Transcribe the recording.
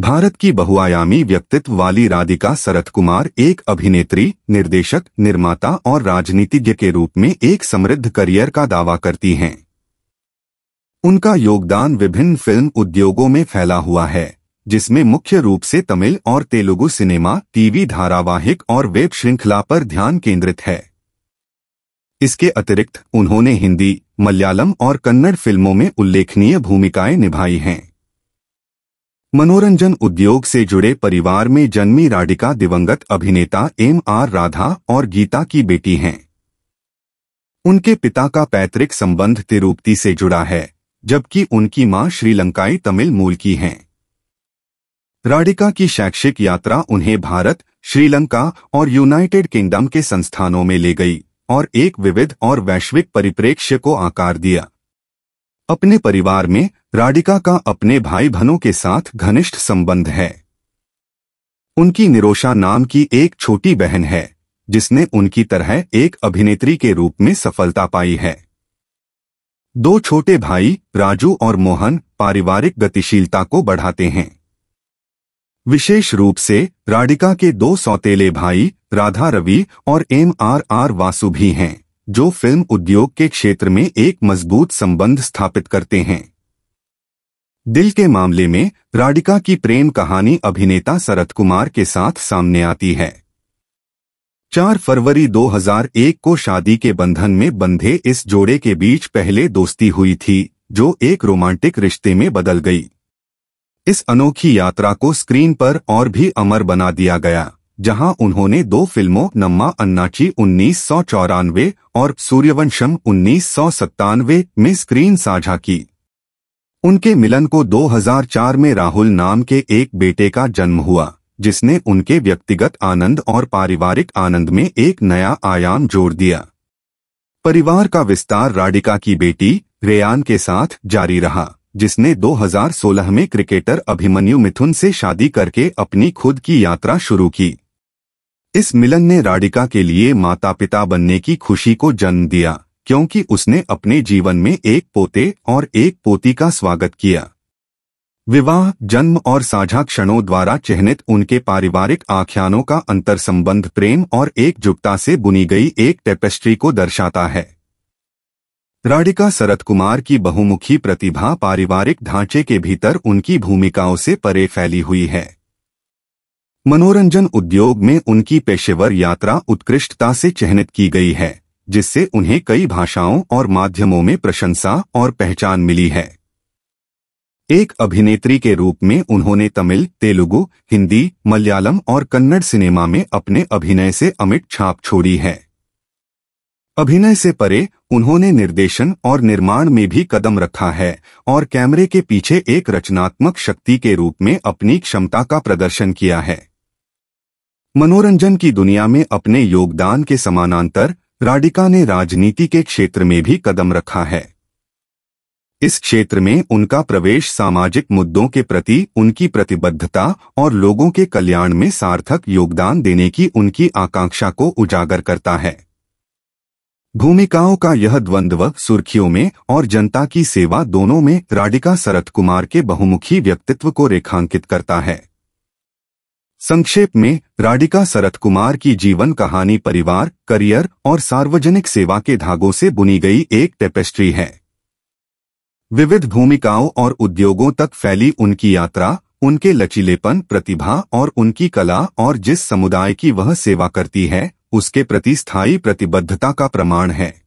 भारत की बहुआयामी व्यक्तित्व वाली राधिका सरत कुमार एक अभिनेत्री निर्देशक निर्माता और राजनीतिज्ञ के रूप में एक समृद्ध करियर का दावा करती हैं उनका योगदान विभिन्न फिल्म उद्योगों में फैला हुआ है जिसमें मुख्य रूप से तमिल और तेलुगु सिनेमा टीवी धारावाहिक और वेब श्रृंखला पर ध्यान केंद्रित है इसके अतिरिक्त उन्होंने हिंदी मलयालम और कन्नड़ फिल्मों में उल्लेखनीय भूमिकाएं निभाई हैं मनोरंजन उद्योग से जुड़े परिवार में जन्मी राधिका दिवंगत अभिनेता एम आर राधा और गीता की बेटी हैं उनके पिता का पैतृक संबंध तिरुपति से जुड़ा है जबकि उनकी मां श्रीलंकाई तमिल मूल की हैं राडिका की शैक्षिक यात्रा उन्हें भारत श्रीलंका और यूनाइटेड किंगडम के संस्थानों में ले गई और एक विविध और वैश्विक परिप्रेक्ष्य को आकार दिया अपने परिवार में राडिका का अपने भाई बहनों के साथ घनिष्ठ संबंध है उनकी निरोशा नाम की एक छोटी बहन है जिसने उनकी तरह एक अभिनेत्री के रूप में सफलता पाई है दो छोटे भाई राजू और मोहन पारिवारिक गतिशीलता को बढ़ाते हैं विशेष रूप से राडिका के दो सौतेले भाई राधा रवि और एम आर आर वासु भी हैं जो फिल्म उद्योग के क्षेत्र में एक मजबूत संबंध स्थापित करते हैं दिल के मामले में राडिका की प्रेम कहानी अभिनेता शरद कुमार के साथ सामने आती है 4 फरवरी 2001 को शादी के बंधन में बंधे इस जोड़े के बीच पहले दोस्ती हुई थी जो एक रोमांटिक रिश्ते में बदल गई इस अनोखी यात्रा को स्क्रीन पर और भी अमर बना दिया गया जहां उन्होंने दो फिल्मों नम्मा अन्नाची उन्नीस और सूर्यवंशम उन्नीस में स्क्रीन साझा की उनके मिलन को 2004 में राहुल नाम के एक बेटे का जन्म हुआ जिसने उनके व्यक्तिगत आनंद और पारिवारिक आनंद में एक नया आयाम जोड़ दिया परिवार का विस्तार राडिका की बेटी रेयान के साथ जारी रहा जिसने 2016 में क्रिकेटर अभिमन्यु मिथुन से शादी करके अपनी खुद की यात्रा शुरू की इस मिलन ने राडिका के लिए माता पिता बनने की खुशी को जन्म दिया क्योंकि उसने अपने जीवन में एक पोते और एक पोती का स्वागत किया विवाह जन्म और साझा क्षणों द्वारा चिन्हित उनके पारिवारिक आख्यानों का अंतर संबंध प्रेम और एकजुटता से बुनी गई एक टेपेस्ट्री को दर्शाता है राडिका शरत कुमार की बहुमुखी प्रतिभा पारिवारिक ढांचे के भीतर उनकी भूमिकाओं से परे फैली हुई है मनोरंजन उद्योग में उनकी पेशेवर यात्रा उत्कृष्टता से चिन्हित की गई है जिससे उन्हें कई भाषाओं और माध्यमों में प्रशंसा और पहचान मिली है एक अभिनेत्री के रूप में उन्होंने तमिल तेलुगु हिंदी मलयालम और कन्नड़ सिनेमा में अपने अभिनय से अमिट छाप छोड़ी है अभिनय से परे उन्होंने निर्देशन और निर्माण में भी कदम रखा है और कैमरे के पीछे एक रचनात्मक शक्ति के रूप में अपनी क्षमता का प्रदर्शन किया है मनोरंजन की दुनिया में अपने योगदान के समानांतर राडिका ने राजनीति के क्षेत्र में भी कदम रखा है इस क्षेत्र में उनका प्रवेश सामाजिक मुद्दों के प्रति उनकी प्रतिबद्धता और लोगों के कल्याण में सार्थक योगदान देने की उनकी आकांक्षा को उजागर करता है भूमिकाओं का यह द्वंद्व सुर्खियों में और जनता की सेवा दोनों में राडिका शरत कुमार के बहुमुखी व्यक्तित्व को रेखांकित करता है संक्षेप में राधिका शरत कुमार की जीवन कहानी परिवार करियर और सार्वजनिक सेवा के धागों से बुनी गई एक टेपेस्ट्री है विविध भूमिकाओं और उद्योगों तक फैली उनकी यात्रा उनके लचीलेपन प्रतिभा और उनकी कला और जिस समुदाय की वह सेवा करती है उसके प्रति स्थायी प्रतिबद्धता का प्रमाण है